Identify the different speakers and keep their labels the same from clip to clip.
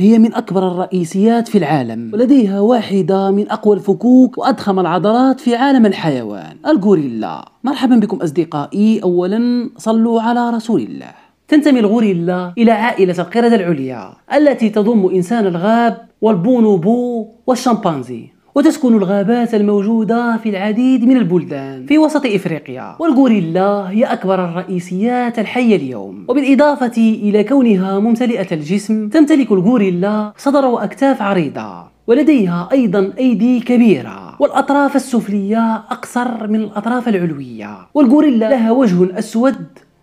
Speaker 1: هي من أكبر الرئيسيات في العالم ولديها واحدة من أقوى الفكوك وأضخم العضلات في عالم الحيوان الغوريلا مرحبا بكم أصدقائي أولا صلوا على رسول الله تنتمي الغوريلا إلى عائلة القردة العليا التي تضم إنسان الغاب والبونوبو والشمبانزي وتسكن الغابات الموجودة في العديد من البلدان في وسط إفريقيا والغوريلا هي أكبر الرئيسيات الحية اليوم وبالإضافة إلى كونها ممتلئة الجسم تمتلك الغوريلا صدر وأكتاف عريضة ولديها أيضا أيدي كبيرة والأطراف السفلية أقصر من الأطراف العلوية والغوريلا لها وجه أسود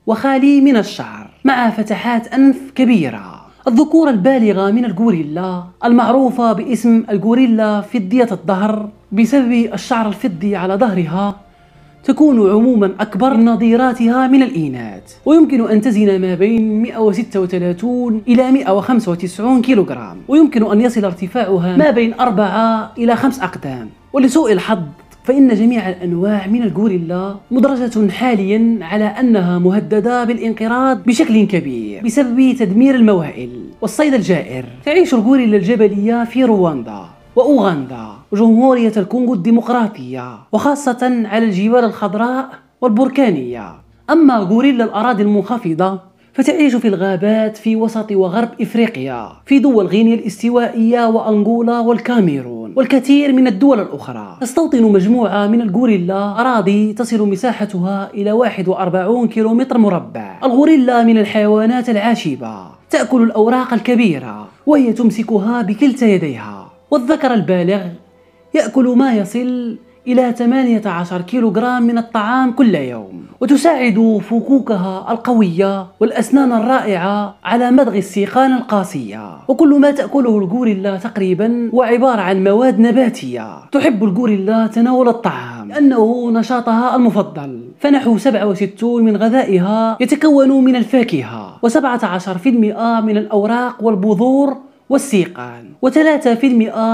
Speaker 1: وخالي من الشعر مع فتحات أنف كبيرة الذكورة البالغة من الغوريلا المعروفة باسم الغوريلا فدية الظهر بسبب الشعر الفضي على ظهرها تكون عموما أكبر نظيراتها من الإناث ويمكن أن تزن ما بين 136 إلى 195 كيلوغرام ويمكن أن يصل ارتفاعها ما بين 4 إلى 5 أقدام ولسوء الحظ فإن جميع الأنواع من الغوريلا مدرجة حاليا على أنها مهددة بالانقراض بشكل كبير بسبب تدمير الموائل والصيد الجائر تعيش الغوريلا الجبلية في رواندا وأوغندا وجمهورية الكونغو الديمقراطية وخاصة على الجبال الخضراء والبركانية أما غوريلا الأراضي المنخفضة فتعيش في الغابات في وسط وغرب إفريقيا في دول غينيا الاستوائية وأنغولا والكاميرون والكثير من الدول الأخرى تستوطن مجموعة من الغوريلا أراضي تصل مساحتها إلى 41 كيلومتر مربع الغوريلا من الحيوانات العاشبة تأكل الأوراق الكبيرة وهي تمسكها بكلتا يديها والذكر البالغ يأكل ما يصل إلى 18 كيلوغرام من الطعام كل يوم وتساعد فكوكها القوية والأسنان الرائعة على مضغ السيقان القاسية وكل ما تأكله الغوريلا تقريبا هو عبارة عن مواد نباتية تحب الغوريلا تناول الطعام لأنه نشاطها المفضل فنحو 67 من غذائها يتكون من الفاكهة و17% من الأوراق والبذور والسيقان و3%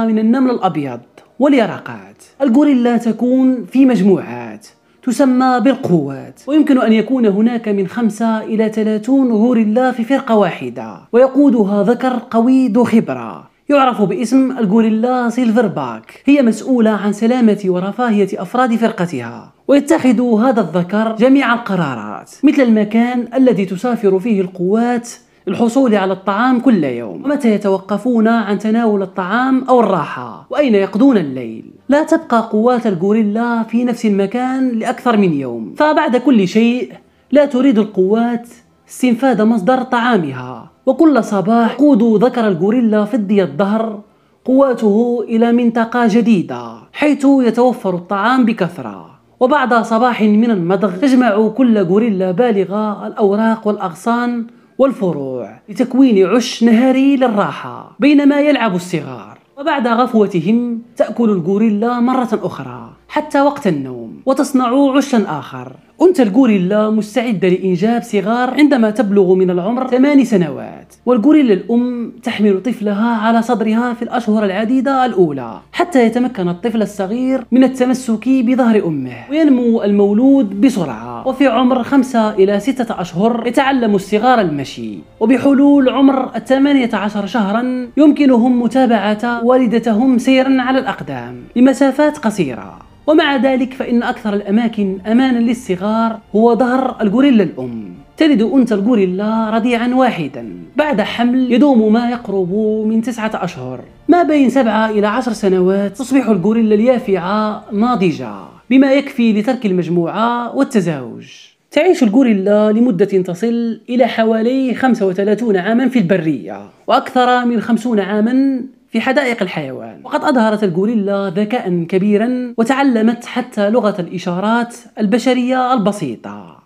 Speaker 1: من النمل الأبيض واليرقات الغوريلا تكون في مجموعات تسمى بالقوات ويمكن أن يكون هناك من خمسة إلى 30 غوريلا في فرقة واحدة ويقودها ذكر قوي ذو خبرة يعرف باسم الغوريلا سيلفر باك هي مسؤولة عن سلامة ورفاهية أفراد فرقتها ويتخذ هذا الذكر جميع القرارات مثل المكان الذي تسافر فيه القوات الحصول على الطعام كل يوم ومتى يتوقفون عن تناول الطعام أو الراحة وأين يقضون الليل لا تبقى قوات الغوريلا في نفس المكان لأكثر من يوم فبعد كل شيء لا تريد القوات استنفاد مصدر طعامها وكل صباح قود ذكر الغوريلا فضي الظهر قواته إلى منطقة جديدة حيث يتوفر الطعام بكثرة وبعد صباح من المضغ تجمع كل غوريلا بالغة الأوراق والأغصان والفروع لتكوين عش نهاري للراحة بينما يلعب الصغار وبعد غفوتهم تأكل الغوريلا مرة أخرى حتى وقت النوم وتصنع عشا آخر أنت الغوريلا مستعدة لإنجاب صغار عندما تبلغ من العمر ثمان سنوات والغوريلا الأم تحمل طفلها على صدرها في الأشهر العديدة الأولى حتى يتمكن الطفل الصغير من التمسك بظهر أمه وينمو المولود بسرعة وفي عمر خمسة إلى ستة أشهر يتعلم الصغار المشي وبحلول عمر الثمانية عشر شهرا يمكنهم متابعة والدتهم سيرا على الأقدام لمسافات قصيرة ومع ذلك فإن أكثر الأماكن أمانا للصغار هو ظهر الغوريلا الأم تلد أنثى الغوريلا رضيعا واحدا بعد حمل يدوم ما يقرب من تسعة أشهر ما بين سبعة إلى عشر سنوات تصبح الغوريلا اليافعة ناضجة بما يكفي لترك المجموعة والتزاوج تعيش الغوريلا لمدة تصل إلى حوالي 35 عاما في البرية وأكثر من 50 عاما في حدائق الحيوان وقد أظهرت الغوريلا ذكاء كبيرا وتعلمت حتى لغة الإشارات البشرية البسيطة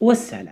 Speaker 1: والسلام